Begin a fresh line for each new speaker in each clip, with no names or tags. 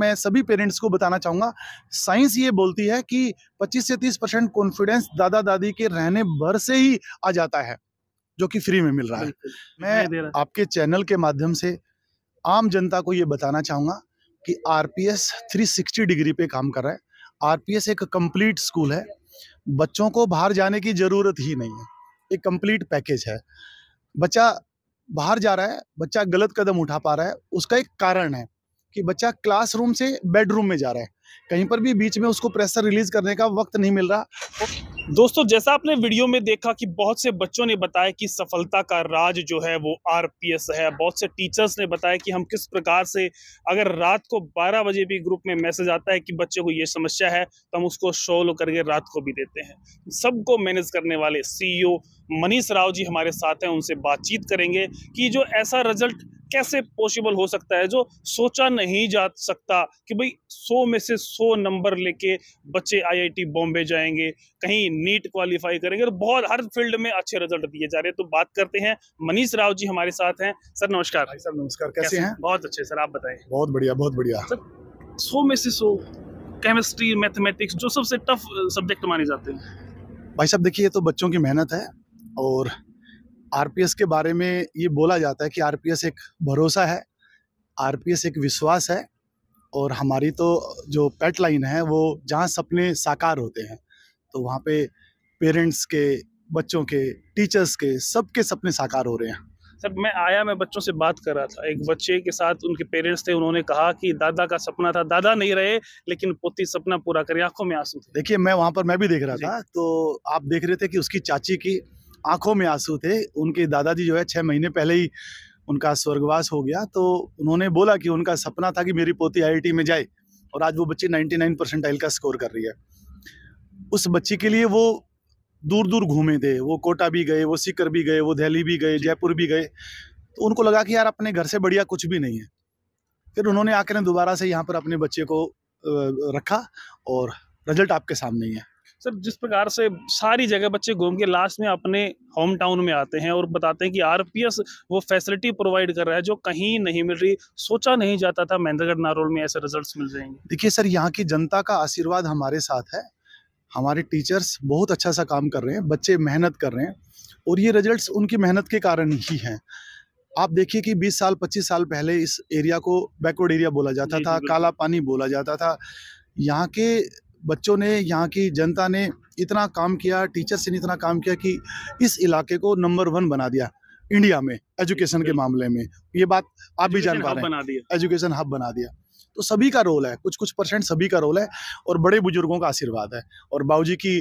मैं सभी पेरेंट्स को बताना चाहूँगा साइंस ये बोलती है कि 25 से 30 परसेंट कॉन्फिडेंस दादा दादी के रहने भर से ही आ जाता है जो कि फ्री में मिल रहा है मैं आपके चैनल के माध्यम से आम जनता को ये बताना चाहूँगा कि आरपीएस 360 डिग्री पे काम कर रहा है आर एक कम्प्लीट स्कूल है बच्चों को बाहर जाने की ज़रूरत ही नहीं है एक कंप्लीट पैकेज है बच्चा बाहर जा रहा है बच्चा गलत कदम उठा पा रहा है उसका एक कारण है कि बच्चा क्लासरूम से बेडरूम में जा रहा है कहीं पर भी बीच में उसको प्रेशर रिलीज करने का वक्त नहीं मिल रहा
दोस्तों जैसा आपने वीडियो में देखा कि बहुत से बच्चों ने बताया कि सफलता का राज जो है वो आरपीएस है बहुत से टीचर्स ने बताया कि हम किस प्रकार से अगर रात को 12 बजे भी ग्रुप में मैसेज आता है कि बच्चे को ये समस्या है तो हम उसको शोलो करके रात को भी देते हैं सबको मैनेज करने वाले सीईओ e मनीष राव जी हमारे साथ हैं उनसे बातचीत करेंगे कि जो ऐसा रिजल्ट कैसे पॉसिबल हो सकता है जो सोचा नहीं जा सकता कि भाई 100 में से 100 नंबर लेके बच्चे आईआईटी बॉम्बे जाएंगे कहीं नीट क्वालिफाई करेंगे और बहुत हर फील्ड में अच्छे रिजल्ट दिए जा रहे हैं तो बात करते हैं मनीष राव जी हमारे साथ हैं सर नमस्कार भाई सर नमस्कार कैसे, कैसे हैं बहुत अच्छे सर आप बताएं
बहुत बढ़िया बहुत बढ़िया
सर सौ में से सो केमिस्ट्री मैथमेटिक्स जो सबसे टफ सब्जेक्ट uh, माने जाते हैं
भाई साहब देखिए तो बच्चों की मेहनत है और आरपीएस के बारे में ये बोला जाता है कि आरपीएस एक भरोसा है आरपीएस एक विश्वास है और हमारी तो जो पेट लाइन है वो जहाँ सपने साकार होते हैं तो वहाँ पे पेरेंट्स के बच्चों के टीचर्स के सबके सपने साकार हो रहे हैं
सर मैं आया मैं बच्चों से बात कर रहा था एक बच्चे के साथ उनके पेरेंट्स थे उन्होंने कहा कि दादा का सपना था दादा नहीं रहे लेकिन पोती सपना पूरा करें आंखों में आंसू
देखिए मैं वहाँ पर मैं भी देख रहा था तो आप देख रहे थे कि उसकी चाची की आंखों में आंसू थे उनके दादाजी जो है छः महीने पहले ही उनका स्वर्गवास हो गया तो उन्होंने बोला कि उनका सपना था कि मेरी पोती आई में जाए और आज वो बच्ची 99 परसेंटाइल का स्कोर कर रही है उस बच्ची के लिए वो दूर दूर घूमे थे वो कोटा भी गए वो सीकर भी गए वो दिल्ली भी गए जयपुर भी गए तो उनको लगा कि यार अपने घर से बढ़िया कुछ भी नहीं है फिर उन्होंने आकर दोबारा से यहाँ पर अपने बच्चे को रखा और रिजल्ट आपके सामने ही है
सर जिस प्रकार से सारी जगह बच्चे घूम के लास्ट में अपने होम टाउन में आते हैं और बताते हैं कि आरपीएस वो फैसिलिटी प्रोवाइड कर रहा है जो कहीं नहीं मिल रही सोचा नहीं जाता था महेंद्रगढ़ नारोल में ऐसे रिजल्ट्स मिल जाएंगे
देखिए सर यहाँ की जनता का आशीर्वाद हमारे साथ है हमारे टीचर्स बहुत अच्छा सा काम कर रहे हैं बच्चे मेहनत कर रहे हैं और ये रिजल्ट उनकी मेहनत के कारण ही हैं आप देखिए कि 20 साल 25 साल पहले इस एरिया को बैकवर्ड एरिया बोला जाता था काला पानी बोला जाता था यहाँ के बच्चों ने यहाँ की जनता ने इतना काम किया टीचर्स ने इतना काम किया कि इस इलाके को नंबर वन बना दिया इंडिया में एजुकेशन के मामले में ये बात आप भी जान पा रहे हैं एजुकेशन हब बना दिया तो सभी का रोल है कुछ कुछ परसेंट सभी का रोल है और बड़े बुजुर्गों का आशीर्वाद है और बाबूजी की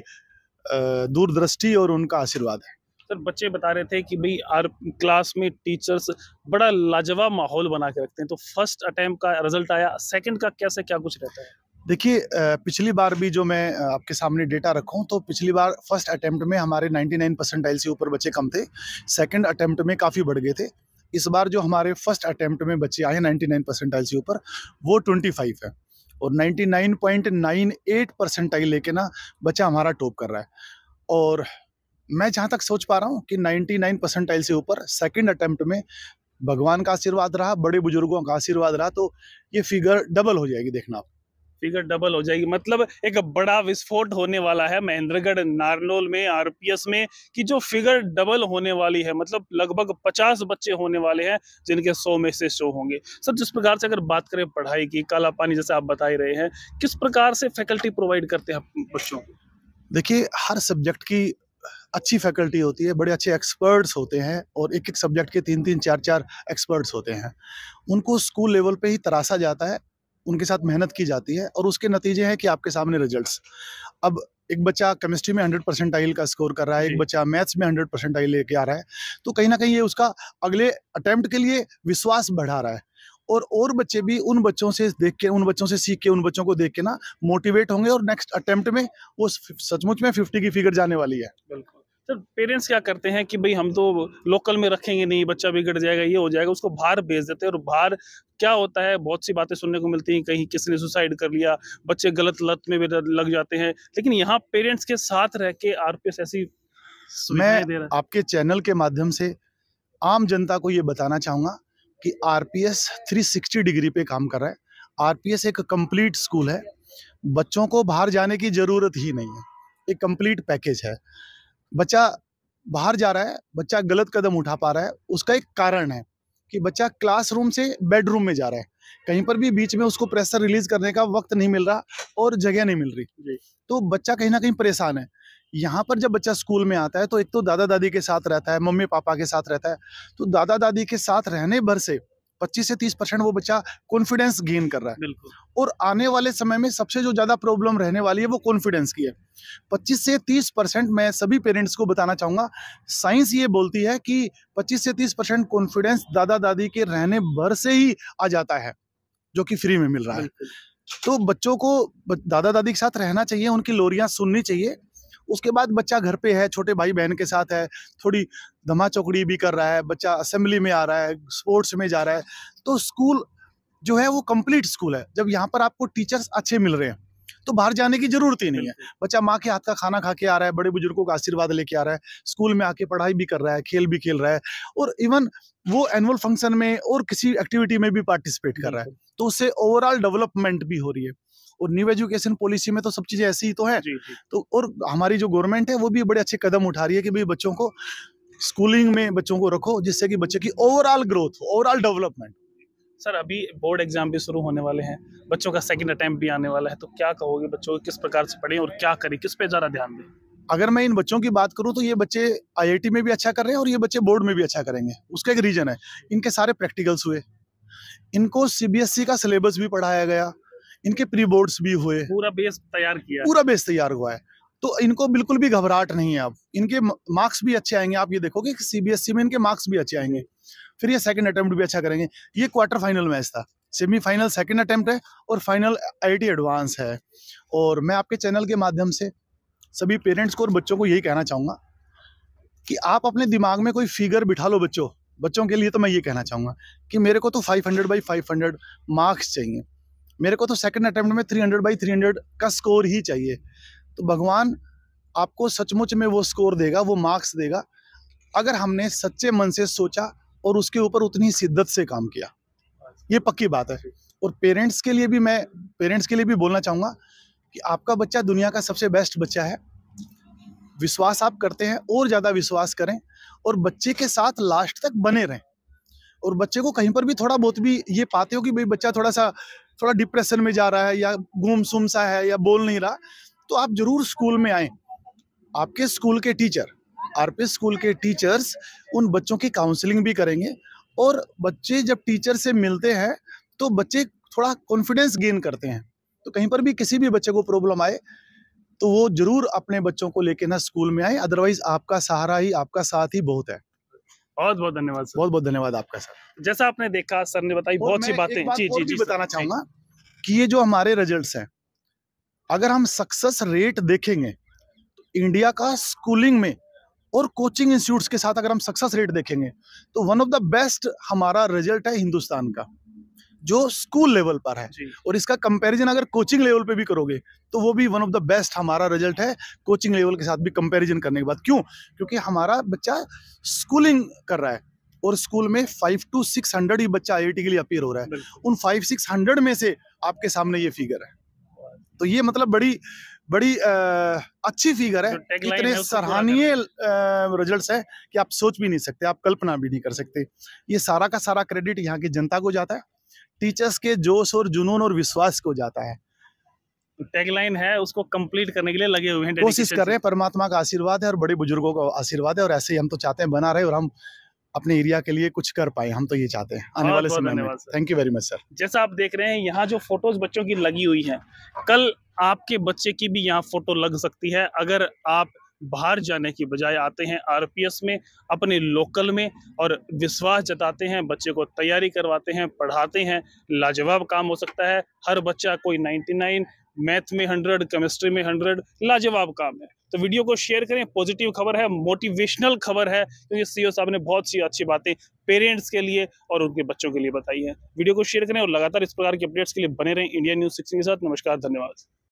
दूरदृष्टि और उनका आशीर्वाद है
सर बच्चे बता रहे थे कि भाई आर क्लास में टीचर्स बड़ा लाजवाब माहौल बना के रखते हैं तो फर्स्ट अटैम्प्ट का रिजल्ट आया सेकंड का कैसे क्या कुछ रहता है
देखिए पिछली बार भी जो मैं आपके सामने डेटा रखूँ तो पिछली बार फर्स्ट अटैम्प्ट में हमारे 99 परसेंटाइल से ऊपर बच्चे कम थे सेकंड अटैम्प्ट में काफ़ी बढ़ गए थे इस बार जो हमारे फर्स्ट अटैम्प्ट में बच्चे आए हैं 99 परसेंटाइल से ऊपर वो 25 है और 99.98 परसेंटाइल लेके ना बच्चा हमारा टॉप कर रहा है और मैं जहाँ तक सोच पा रहा हूँ कि 99 परसेंटाइल से ऊपर सेकेंड अटैम्प्ट में भगवान का आशीर्वाद रहा बड़े बुजुर्गों का आशीर्वाद रहा तो ये फिगर डबल हो जाएगी देखना आप
फिगर डबल हो जाएगी मतलब एक बड़ा विस्फोट होने वाला है महेंद्रगढ़ नारनोल में आरपीएस में कि जो फिगर डबल होने वाली है मतलब लगभग पचास बच्चे होने वाले हैं जिनके सौ में से सौ होंगे सर जिस प्रकार से अगर बात करें पढ़ाई की काला पानी जैसे आप बता ही रहे हैं किस प्रकार से फैकल्टी प्रोवाइड करते हैं बच्चों को देखिए हर
सब्जेक्ट की अच्छी फैकल्टी होती है बड़े अच्छे एक्सपर्ट्स होते हैं और एक एक सब्जेक्ट के तीन तीन चार चार एक्सपर्ट्स होते हैं उनको स्कूल लेवल पे ही तराशा जाता है उनके साथ मेहनत की जाती है और उसके नतीजे हैं कि आपके सामने रिजल्ट्स अब एक बच्चा केमिस्ट्री में हंड्रेड आइल का स्कोर कर रहा है एक बच्चा मैथ्स में हंड्रेड आइल लेके आ रहा है तो कहीं ना कहीं ये उसका अगले अटैम्प्ट के लिए विश्वास बढ़ा रहा है और और बच्चे भी उन बच्चों से देख के उन बच्चों से सीख के उन बच्चों को देख के ना मोटिवेट होंगे और नेक्स्ट अटैम्प्ट में वो सचमुच में फिफ्टी की फिगर जाने वाली है
बिल्कुल सर तो पेरेंट्स क्या करते हैं कि भाई हम तो लोकल में रखेंगे नहीं बच्चा बिगड़ जाएगा ये हो जाएगा उसको बाहर भेज देते हैं और बाहर क्या होता है बहुत सी बातें सुनने को मिलती हैं कहीं किसी ने सुसाइड कर लिया बच्चे गलत लत में लग जाते हैं लेकिन यहाँ पेरेंट्स के साथ रह के आर ऐसी
मैं आपके चैनल के माध्यम से आम जनता को ये बताना चाहूँगा कि थ्री 360 डिग्री पे काम कर रहा है एस एक कंप्लीट स्कूल है बच्चों को बाहर जाने की ज़रूरत ही नहीं है एक कंप्लीट पैकेज है बच्चा बाहर जा रहा है बच्चा गलत कदम उठा पा रहा है उसका एक कारण है कि बच्चा क्लासरूम से बेडरूम में जा रहा है कहीं पर भी बीच में उसको प्रेशर रिलीज करने का वक्त नहीं मिल रहा और जगह नहीं मिल रही तो बच्चा कहीं ना कहीं परेशान है यहाँ पर जब बच्चा स्कूल में आता है तो एक तो दादा दादी के साथ रहता है मम्मी पापा के साथ रहता है तो दादा दादी के साथ रहने भर से पच्चीस से तीस परसेंट वो बच्चा कॉन्फिडेंस गेन कर रहा है और आने वाले समय में सबसे जो ज़्यादा प्रॉब्लम रहने वाली है वो कॉन्फिडेंस की है पच्चीस से तीस परसेंट मैं सभी पेरेंट्स को बताना चाहूंगा साइंस ये बोलती है कि पच्चीस से तीस परसेंट कॉन्फिडेंस दादा दादी के रहने भर से ही आ जाता है जो कि फ्री में मिल रहा है तो बच्चों को दादा दादी के साथ रहना चाहिए उनकी लोरियां सुननी चाहिए उसके बाद बच्चा घर पे है छोटे भाई बहन के साथ है थोड़ी धमा चौकड़ी भी कर रहा है बच्चा असेंबली में आ रहा है स्पोर्ट्स में जा रहा है तो स्कूल जो है वो कंप्लीट स्कूल है जब यहाँ पर आपको टीचर्स अच्छे मिल रहे हैं तो बाहर जाने की जरूरत ही नहीं है बच्चा माँ के हाथ का खाना खा के आ रहा है बड़े बुजुर्गों का आशीर्वाद लेके आ रहा है स्कूल में आके पढ़ाई भी कर रहा है खेल भी खेल रहा है और इवन वो एनुअल फंक्शन में और किसी एक्टिविटी में भी पार्टिसिपेट कर रहा है तो उससे ओवरऑल डेवलपमेंट भी हो रही है और न्यू एजुकेशन पॉलिसी में तो सब चीज़ें ऐसी ही तो है जी, जी. तो और हमारी जो गवर्नमेंट है वो भी बड़े अच्छे कदम उठा रही है कि भाई बच्चों को स्कूलिंग में बच्चों को रखो जिससे कि बच्चे की overall growth overall development
sir अभी बोर्ड एग्जाम भी शुरू होने वाले हैं बच्चों का सेकंड अटैम्प्ट भी आने वाला है तो क्या कहोगे बच्चों को किस प्रकार से पढ़ें और क्या करें किस पे ज़्यादा ध्यान दें
अगर मैं इन बच्चों की बात करूं तो ये बच्चे आईआईटी में भी अच्छा कर रहे हैं और ये बच्चे बोर्ड में भी अच्छा करेंगे उसका एक रीज़न है इनके सारे प्रैक्टिकल्स हुए इनको सीबीएसई e का सिलेबस भी पढ़ाया गया इनके प्री बोर्ड्स भी हुए
पूरा बेस तैयार किया पूरा
बेस तैयार हुआ है तो इनको बिल्कुल भी घबराहट नहीं है अब इनके मार्क्स भी अच्छे आएंगे आप ये देखोगे कि सीबीएसई में इनके मार्क्स भी अच्छे आएंगे फिर ये सेकंड अटेम्प्ट भी अच्छा करेंगे ये क्वार्टर फाइनल मैच था सेमीफाइनल सेकंड अटेम्प्ट है और फाइनल आई एडवांस है और मैं आपके चैनल के माध्यम से सभी पेरेंट्स को और बच्चों को यही कहना चाहूँगा कि आप अपने दिमाग में कोई फिगर बिठा लो बच्चों बच्चों के लिए तो मैं ये कहना चाहूँगा कि मेरे को तो 500 हंड्रेड बाई 500 मार्क्स चाहिए मेरे को तो सेकंड अटेम्प्ट में 300 बाई हंड्रेड का स्कोर ही चाहिए तो भगवान आपको सचमुच में वो स्कोर देगा वो मार्क्स देगा अगर हमने सच्चे मन से सोचा और उसके ऊपर उतनी शिद्दत से काम किया ये पक्की बात है और पेरेंट्स के लिए भी मैं पेरेंट्स के लिए भी बोलना चाहूँगा कि आपका बच्चा दुनिया का सबसे बेस्ट बच्चा है विश्वास आप करते हैं और ज़्यादा विश्वास करें और बच्चे के साथ लास्ट तक बने रहें और बच्चे को कहीं पर भी थोड़ा बहुत भी ये पाते हो कि भाई बच्चा थोड़ा सा थोड़ा डिप्रेशन में जा रहा है या घूम सुम सा है या बोल नहीं रहा तो आप जरूर स्कूल में आए आपके स्कूल के टीचर आर स्कूल के टीचर्स उन बच्चों की काउंसलिंग भी करेंगे और बच्चे जब टीचर से मिलते हैं तो बच्चे थोड़ा कॉन्फिडेंस गेन करते हैं तो कहीं पर भी किसी भी बच्चे को प्रॉब्लम आए तो वो जरूर अपने बच्चों को लेके ना स्कूल में आए अदरवाइज आपका सहारा ही आपका साथ ही बहुत है
बहुत बहुत धन्यवाद सर बहुत बहुत
धन्यवाद आपका सर
जैसा आपने देखा सर ने बताई बहुत सी बातें जी जी जी बताना चाहूंगा
कि ये जो हमारे रिजल्ट्स हैं अगर हम सक्सेस रेट देखेंगे तो इंडिया का स्कूलिंग में और कोचिंग इंस्टीट्यूट्स के साथ अगर हम सक्सेस रेट देखेंगे तो वन ऑफ द बेस्ट हमारा रिजल्ट है हिंदुस्तान का जो स्कूल लेवल पर है और इसका कंपैरिजन अगर कोचिंग लेवल पे भी करोगे तो वो भी वन ऑफ द बेस्ट हमारा रिजल्ट है कोचिंग लेवल के साथ भी कंपैरिजन करने के बाद क्यों क्योंकि हमारा बच्चा स्कूलिंग कर रहा है और स्कूल में फाइव टू सिक्स हंड्रेड ही बच्चा आई के लिए अपीयर हो रहा है उन फाइव सिक्स हंड्रेड में से आपके सामने ये फिगर है तो ये मतलब बड़ी बड़ी आ, अच्छी फिगर है इतने सराहनीय रिजल्ट्स है कि आप सोच भी नहीं सकते आप कल्पना भी नहीं कर सकते ये सारा का सारा क्रेडिट यहाँ की जनता को जाता है टीचर्स के जोश और जुनून और विश्वास को जाता है
टैगलाइन है उसको कंप्लीट करने के लिए लगे हुए हैं कोशिश कर रहे हैं
परमात्मा का आशीर्वाद है और बड़े बुजुर्गों का आशीर्वाद है और ऐसे ही हम तो चाहते हैं बना रहे और हम अपने एरिया के लिए कुछ कर पाए हम तो ये चाहते हैं आने वाले समय में thank you very much sir
जैसा आप देख रहे हैं यहाँ जो फोटोज बच्चों की लगी हुई है कल आपके बच्चे की भी यहाँ फोटो लग सकती है अगर आप बाहर जाने की बजाय आते हैं आरपीएस में अपने लोकल में और विश्वास जताते हैं बच्चे को तैयारी करवाते हैं पढ़ाते हैं लाजवाब काम हो सकता है हर बच्चा कोई 99 मैथ में 100 केमिस्ट्री में 100 लाजवाब काम है तो वीडियो को शेयर करें पॉजिटिव खबर है मोटिवेशनल खबर है क्योंकि सी साहब ने बहुत सी अच्छी बातें पेरेंट्स के लिए और उनके बच्चों के लिए बताई है वीडियो को शेयर करें और लगातार इस प्रकार की अपडेट्स के लिए बने रहें इंडिया न्यूज़ सिक्सटीन के साथ नमस्कार धन्यवाद